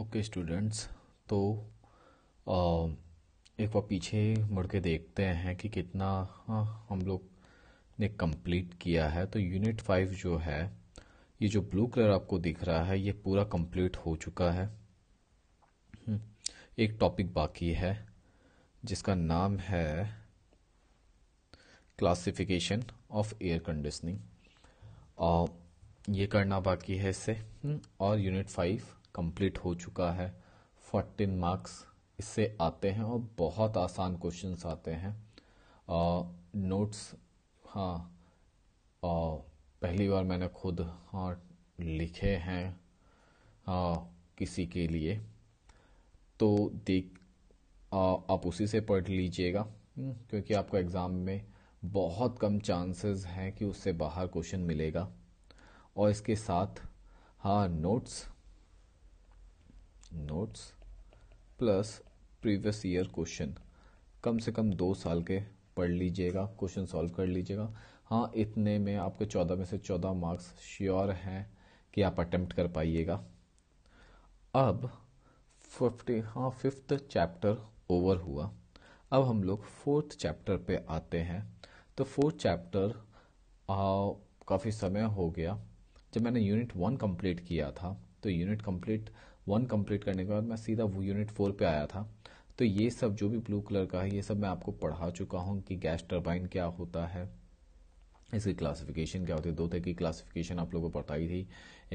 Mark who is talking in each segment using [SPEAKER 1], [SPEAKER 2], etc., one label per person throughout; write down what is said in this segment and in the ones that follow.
[SPEAKER 1] okay students तो आ, एक बार पीछे मुड़ के देखते हैं कि कितना हाँ, हम लोग ने कंप्लीट किया है तो यूनिट फाइव जो है ये जो ब्लू कलर आपको दिख रहा है ये पूरा कंप्लीट हो चुका है हम्म, एक टॉपिक बाकी है जिसका नाम है क्लासिफिकेशन ऑफ एयर कंडीशनिंग ये करना बाकी है इससे हम्म, और यूनिट फाइव कंप्लीट हो चुका है फोर्टीन मार्क्स इससे आते हैं और बहुत आसान क्वेश्चंस आते हैं नोट्स हाँ आ, पहली बार मैंने खुद हाँ लिखे हैं आ, किसी के लिए तो देख आ, आप उसी से पढ़ लीजिएगा हम्म, क्योंकि आपको एग्ज़ाम में बहुत कम चांसेस हैं कि उससे बाहर क्वेश्चन मिलेगा और इसके साथ हाँ notes notes plus previous year question कम से कम दो साल के पढ़ लीजिएगा क्वेश्चन सॉल्व कर लीजिएगा हाँ इतने में आपके चौदह में से चौदह मार्क्स श्योर हैं कि आप अटेम्प्ट कर पाइएगा अब फिफ्टी हाँ फिफ्थ चैप्टर ओवर हुआ अब हम लोग फोर्थ चैप्टर पे आते हैं तो फोर्थ चैप्टर काफ़ी समय हो गया जब मैंने यूनिट वन कंप्लीट किया था तो यूनिट कंप्लीट वन कंप्लीट करने के बाद मैं सीधा वो यूनिट फोर पे आया था तो ये सब जो भी ब्लू कलर का है ये सब मैं आपको पढ़ा चुका हूँ कि गैस टर्बाइन क्या होता है इसकी क्लासिफिकेशन क्या होती है दो तरह की क्लासिफिकेशन आप लोगों को पता ही थी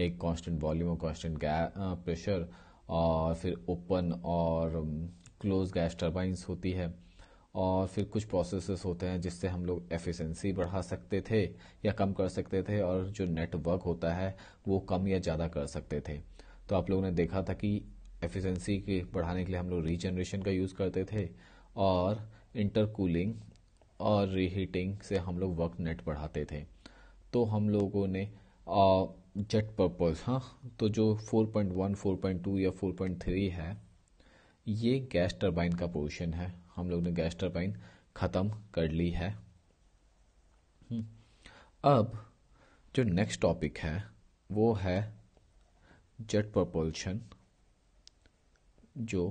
[SPEAKER 1] एक कांस्टेंट वॉल्यूम और कांस्टेंट प्रेशर और फिर ओपन और क्लोज गैस टर्बाइंस होती है और फिर कुछ प्रोसेसेस होते हैं जिससे हम लोग एफिशिएंसी बढ़ा सकते थे या कम कर सकते थे और जो नेटवर्क होता है वो कम या ज़्यादा कर सकते थे तो आप लोगों ने देखा था कि एफिशिएंसी के बढ़ाने के लिए हम लोग रीजनरेशन का यूज़ करते थे और इंटरकूलिंग और रीहीटिंग से हम लोग वर्क नेट बढ़ाते थे तो हम लोगों ने जेट पर्पज हाँ तो जो 4.1 4.2 या 4.3 है ये गैस टरबाइन का पोर्शन है हम लोग ने गैस टरबाइन ख़त्म कर ली है हम्म, अब जो नेक्स्ट टॉपिक है वो है जेट प्रपल्शन जो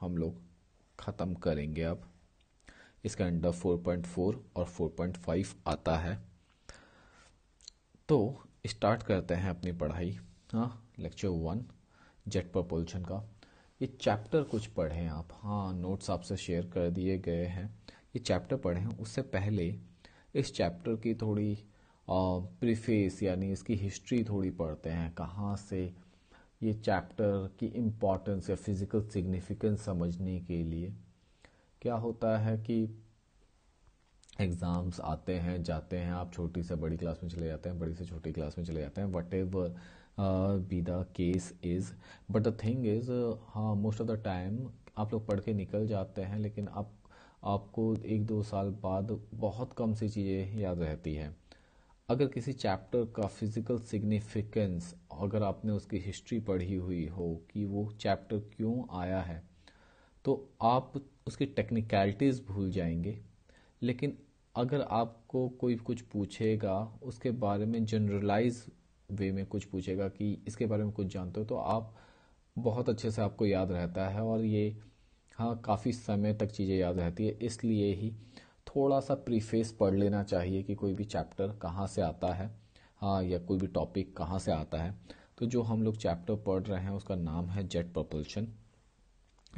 [SPEAKER 1] हम लोग ख़त्म करेंगे अब इसका अंडर 4.4 और 4.5 आता है तो स्टार्ट करते हैं अपनी पढ़ाई हाँ लेक्चर वन जेट प्रपोल्शन का ये चैप्टर कुछ पढ़ें आप हाँ नोट्स आपसे शेयर कर दिए गए हैं ये चैप्टर पढ़ें उससे पहले इस चैप्टर की थोड़ी प्रीफेस यानी इसकी हिस्ट्री थोड़ी पढ़ते हैं कहाँ से ये चैप्टर की इम्पॉर्टेंस या फिज़िकल सिग्निफिकेंस समझने के लिए क्या होता है कि एग्ज़ाम्स आते हैं जाते हैं आप छोटी से बड़ी क्लास में चले जाते हैं बड़ी से छोटी क्लास में चले जाते हैं whatever be the case is but the thing is हाँ मोस्ट ऑफ द टाइम आप लोग पढ़ के निकल जाते हैं लेकिन आप आपको एक दो साल बाद बहुत कम सी चीज़ें याद रहती हैं अगर किसी चैप्टर का फिज़िकल सिग्निफिकेंस अगर आपने उसकी हिस्ट्री पढ़ी हुई हो कि वो चैप्टर क्यों आया है तो आप उसकी टेक्निकलिटीज़ भूल जाएंगे लेकिन अगर आपको कोई कुछ पूछेगा उसके बारे में जनरलाइज वे में कुछ पूछेगा कि इसके बारे में कुछ जानते हो तो आप बहुत अच्छे से आपको याद रहता है और ये हाँ काफ़ी समय तक चीज़ें याद रहती है इसलिए ही थोड़ा सा प्रीफेस पढ़ लेना चाहिए कि कोई भी चैप्टर कहाँ से आता है हाँ या कोई भी टॉपिक कहाँ से आता है तो जो हम लोग चैप्टर पढ़ रहे हैं उसका नाम है जेट प्रपल्शन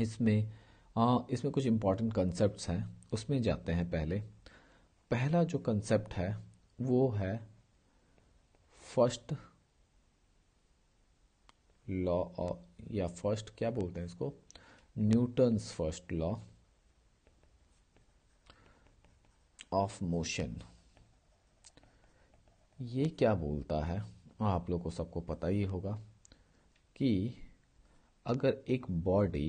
[SPEAKER 1] इसमें आ, हाँ, इसमें कुछ इम्पॉर्टेंट कंसेप्ट हैं उसमें जाते हैं पहले पहला जो कंसेप्ट है वो है फर्स्ट लॉ या फर्स्ट क्या बोलते हैं इसको Newton's first law of motion ये क्या बोलता है आप लोग को सबको पता ही होगा कि अगर एक बॉडी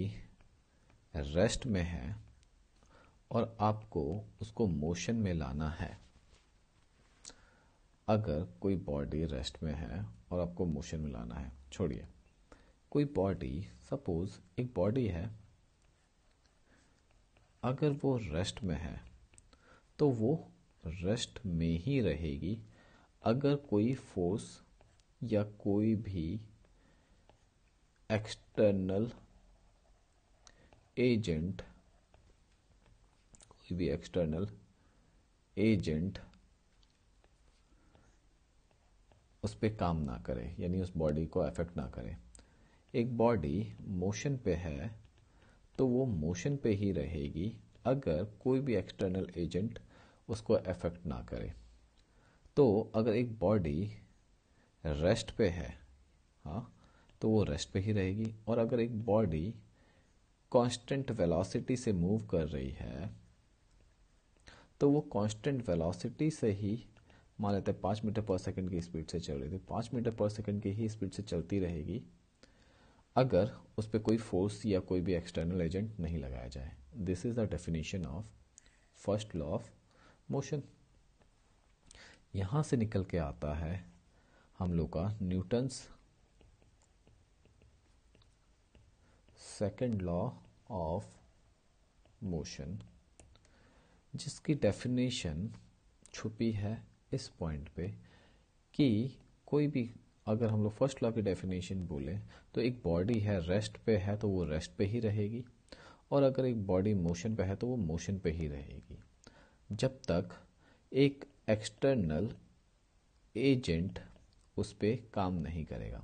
[SPEAKER 1] रेस्ट में है और आपको उसको मोशन में लाना है अगर कोई बॉडी रेस्ट में है और आपको मोशन में लाना है छोड़िए कोई बॉडी सपोज एक बॉडी है अगर वो रेस्ट में है तो वो रेस्ट में ही रहेगी अगर कोई फोर्स या कोई भी एक्सटर्नल एजेंट कोई भी एक्सटर्नल एजेंट उस पर काम ना करे यानी उस बॉडी को अफेक्ट ना करे एक बॉडी मोशन पे है तो वो मोशन पे ही रहेगी अगर कोई भी एक्सटर्नल एजेंट उसको अफेक्ट ना करे तो अगर एक बॉडी रेस्ट पे है हाँ तो वो रेस्ट पे ही रहेगी और अगर एक बॉडी कांस्टेंट वेलोसिटी से मूव कर रही है तो वो कांस्टेंट वेलोसिटी से ही मान लेते हैं पाँच मीटर पर सेकंड की स्पीड से चल रही थी पाँच मीटर पर सेकंड की ही स्पीड से चलती रहेगी अगर उस पर कोई फोर्स या कोई भी एक्सटर्नल एजेंट नहीं लगाया जाए this is the definition of first law of motion यहाँ से निकल के आता है हम लोग का Newton's second law of motion जिसकी डेफिनेशन छुपी है इस पॉइंट पे कि कोई भी अगर हम लोग फर्स्ट लॉ की डेफिनेशन बोले तो एक बॉडी है रेस्ट पे है तो वो रेस्ट पे ही रहेगी और अगर एक बॉडी मोशन पे है तो वो मोशन पे ही रहेगी जब तक एक एक्सटर्नल एजेंट उस पर काम नहीं करेगा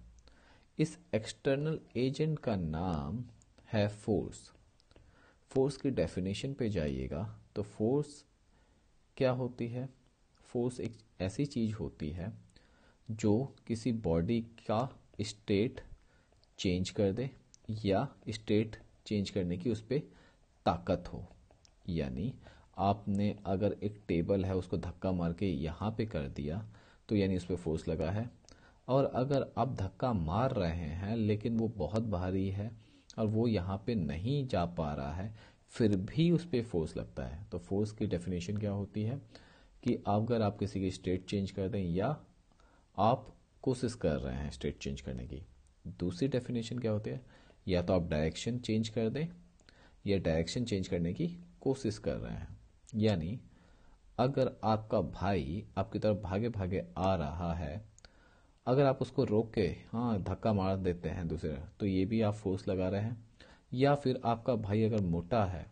[SPEAKER 1] इस एक्सटर्नल एजेंट का नाम है फोर्स फोर्स की डेफिनेशन पे जाइएगा तो फोर्स क्या होती है फोर्स एक ऐसी चीज़ होती है जो किसी बॉडी का स्टेट चेंज कर दे या स्टेट चेंज करने की उस पर ताकत हो यानी आपने अगर एक टेबल है उसको धक्का मार के यहाँ पे कर दिया तो यानी उस पर फोर्स लगा है और अगर आप धक्का मार रहे हैं लेकिन वो बहुत भारी है और वो यहाँ पे नहीं जा पा रहा है फिर भी उस पर फोर्स लगता है तो फोर्स की डेफिनेशन क्या होती है कि अगर आप किसी की स्टेट चेंज कर दें या आप कोशिश कर रहे हैं स्टेट चेंज करने की दूसरी डेफिनेशन क्या होती है या तो आप डायरेक्शन चेंज कर दें या डायरेक्शन चेंज करने की कोशिश कर रहे हैं यानी अगर आपका भाई आपकी तरफ भागे भागे आ रहा है अगर आप उसको रोक के हाँ धक्का मार देते हैं दूसरे तो ये भी आप फोर्स लगा रहे हैं या फिर आपका भाई अगर मोटा है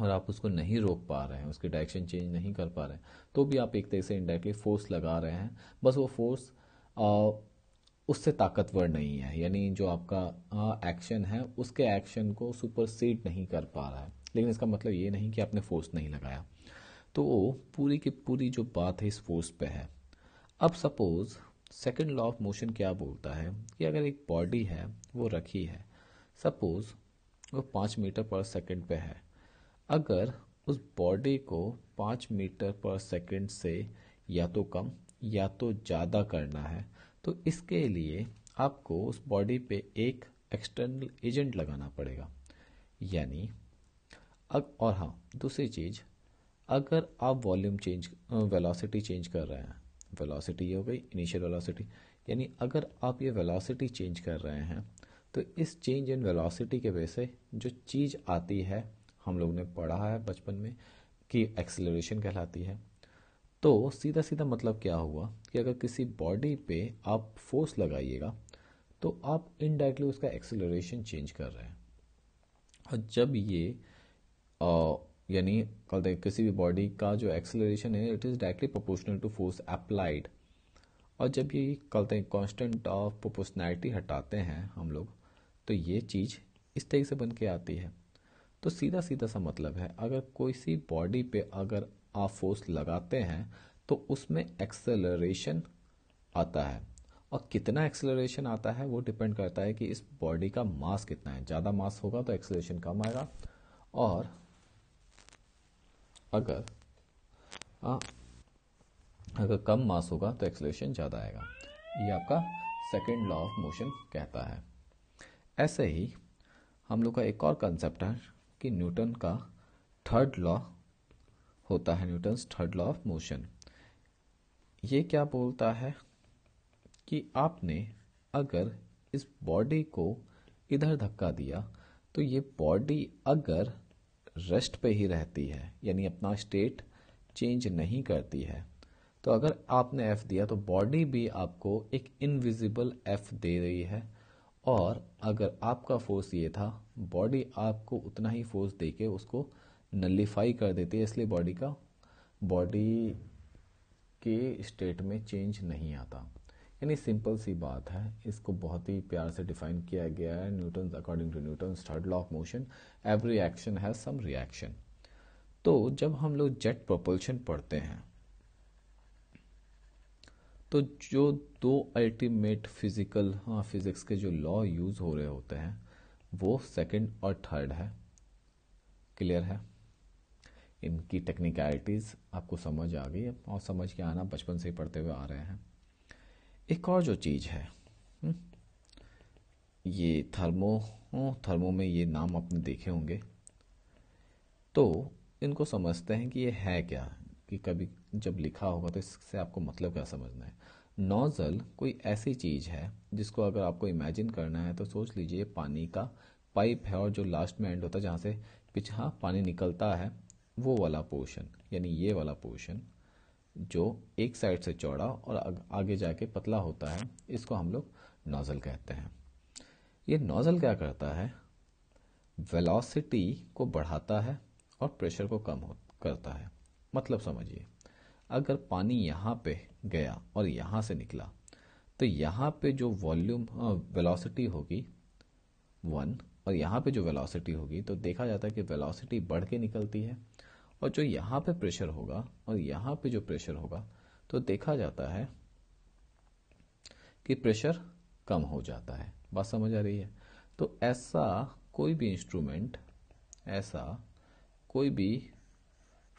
[SPEAKER 1] और आप उसको नहीं रोक पा रहे हैं उसकी डायरेक्शन चेंज नहीं कर पा रहे हैं तो भी आप एक तरह से इनडायरेक्टली फोर्स लगा रहे हैं बस वो फोर्स उससे ताकतवर नहीं है यानी जो आपका एक्शन है उसके एक्शन को सुपरसीड नहीं कर पा रहा है लेकिन इसका मतलब ये नहीं कि आपने फोर्स नहीं लगाया तो पूरी की पूरी जो बात है इस फोर्स पे है अब suppose second law of motion क्या बोलता है कि अगर एक बॉडी है वो रखी है सपोज वो पाँच मीटर पर सेकंड पे है अगर उस बॉडी को पाँच मीटर पर सेकंड से या तो कम या तो ज़्यादा करना है तो इसके लिए आपको उस बॉडी पे एक एक्सटर्नल एजेंट लगाना पड़ेगा यानी अग और हाँ दूसरी चीज़ अगर आप वॉल्यूम चेंज वेलोसिटी चेंज कर रहे हैं वेलोसिटी ये हो गई इनिशियल वेलोसिटी यानी अगर आप ये वेलोसिटी चेंज कर रहे हैं तो इस चेंज इन वेलोसिटी के वजह से जो चीज़ आती है हम लोग ने पढ़ा है बचपन में कि एक्सेलरेशन कहलाती है तो सीधा सीधा मतलब क्या हुआ कि अगर किसी बॉडी पे आप फोर्स लगाइएगा तो आप इनडायरेक्टली उसका एक्सेलरेशन चेंज कर रहे हैं और जब ये यानी किसी भी बॉडी का जो एक्सेलरेशन है it is directly proportional to force applied और जब ये कहते हैं कॉन्स्टेंट ऑफ प्रोपोर्शनैलिटी हटाते हैं हम लोग तो ये चीज़ इस तरीके से बन के आती है तो सीधा सीधा सा मतलब है अगर कोई सी बॉडी पे अगर आप फोर्स लगाते हैं तो उसमें एक्सेलरेशन आता है और कितना एक्सेलरेशन आता है वो डिपेंड करता है कि इस बॉडी का मास कितना है ज़्यादा मास होगा तो एक्सेलरेशन कम आएगा और अगर आ, हाँ, अगर कम मास होगा तो एक्सलेशन ज़्यादा आएगा ये आपका सेकेंड लॉ ऑफ मोशन कहता है ऐसे ही हम लोग का एक और कंसेप्ट है कि न्यूटन का थर्ड लॉ होता है Newton third law of motion ये क्या बोलता है कि आपने अगर इस बॉडी को इधर धक्का दिया तो ये बॉडी अगर रेस्ट पे ही रहती है यानी अपना स्टेट चेंज नहीं करती है तो अगर आपने एफ़ दिया तो बॉडी भी आपको एक इनविजिबल एफ़ दे रही है और अगर आपका फोर्स ये था बॉडी आपको उतना ही फोर्स दे के उसको नलीफाई कर देती है इसलिए बॉडी का बॉडी के स्टेट में चेंज नहीं आता यानी सिंपल सी बात है इसको बहुत ही प्यार से डिफाइन किया गया है Newton according to Newton third law of motion every action has some reaction तो जब हम लोग जेट प्रोपल्शन पढ़ते हैं तो जो दो अल्टीमेट फिजिकल हाँ फिजिक्स के जो लॉ यूज हो रहे होते हैं वो सेकंड और थर्ड है क्लियर है इनकी टेक्निकलिटीज़ आपको समझ आ गई है और समझ के आना बचपन से ही पढ़ते हुए आ रहे हैं एक और जो चीज़ है हम्म, ये थर्मो हम्म, थर्मो में ये नाम आपने देखे होंगे तो इनको समझते हैं कि ये है क्या कि कभी जब लिखा होगा तो इससे आपको मतलब क्या समझना है नोज़ल कोई ऐसी चीज़ है जिसको अगर आपको इमेजिन करना है तो सोच लीजिए पानी का पाइप है और जो लास्ट में एंड होता है जहाँ से पिछा हाँ, पानी निकलता है वो वाला पोर्शन यानी ये वाला पोर्शन जो एक साइड से चौड़ा और आगे जाके पतला होता है इसको हम लोग नोज़ल कहते हैं ये नोज़ल क्या करता है वेलोसिटी को बढ़ाता है और प्रेशर को कम हो करता है मतलब समझिए अगर पानी यहाँ पे गया और यहाँ से निकला तो यहाँ पे जो वॉल्यूम वेलोसिटी होगी वन और यहाँ पे जो वेलोसिटी होगी तो देखा जाता है कि वेलोसिटी बढ़ के निकलती है और जो यहाँ पे प्रेशर होगा और यहाँ पे जो प्रेशर होगा तो देखा जाता है कि प्रेशर कम हो जाता है बात समझ आ रही है तो ऐसा कोई भी इंस्ट्रूमेंट ऐसा कोई भी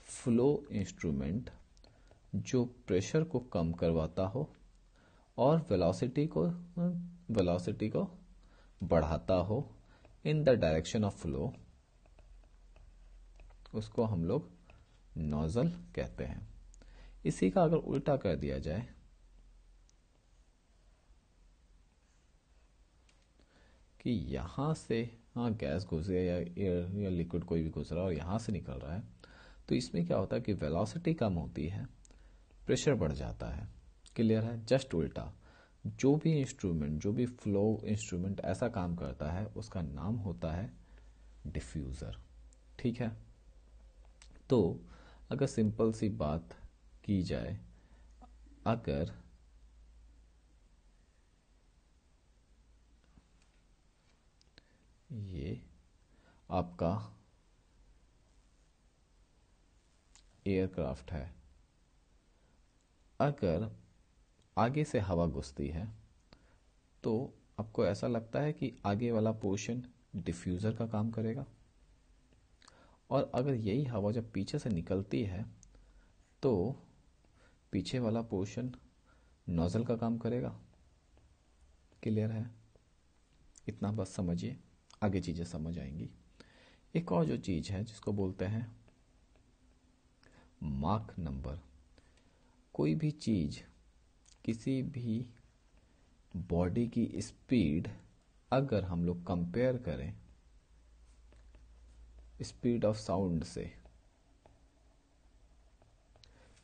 [SPEAKER 1] फ्लो इंस्ट्रूमेंट जो प्रेशर को कम करवाता हो और वेलोसिटी को वेलोसिटी को बढ़ाता हो in the direction of flow उसको हम लोग नोज़ल कहते हैं इसी का अगर उल्टा कर दिया जाए कि यहाँ से हाँ गैस घुसे या एयर या लिक्विड कोई भी घुस रहा है और यहाँ से निकल रहा है तो इसमें क्या होता है कि वेलोसिटी कम होती है प्रेशर बढ़ जाता है क्लियर है जस्ट उल्टा जो भी इंस्ट्रूमेंट जो भी फ्लो इंस्ट्रूमेंट ऐसा काम करता है उसका नाम होता है डिफ्यूज़र ठीक है तो अगर सिंपल सी बात की जाए अगर ये आपका एयरक्राफ्ट है अगर आगे से हवा घुसती है तो आपको ऐसा लगता है कि आगे वाला पोर्शन डिफ्यूज़र का काम करेगा और अगर यही हवा जब पीछे से निकलती है तो पीछे वाला पोर्शन नोज़ल का काम करेगा क्लियर है इतना बस समझिए आगे चीज़ें समझ आएंगी एक और जो चीज़ है जिसको बोलते हैं मार्क नंबर कोई भी चीज़ किसी भी बॉडी की स्पीड अगर हम लोग कंपेयर करें स्पीड ऑफ साउंड से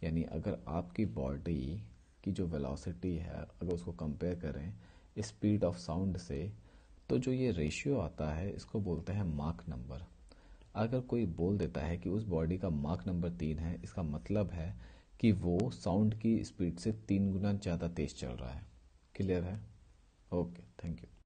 [SPEAKER 1] यानी अगर आपकी बॉडी की जो वेलोसिटी है अगर उसको कंपेयर करें स्पीड ऑफ साउंड से तो जो ये रेशियो आता है इसको बोलते हैं मार्क नंबर अगर कोई बोल देता है कि उस बॉडी का मार्क नंबर तीन है इसका मतलब है कि वो साउंड की स्पीड से तीन गुना ज़्यादा तेज़ चल रहा है क्लियर है ओके थैंक यू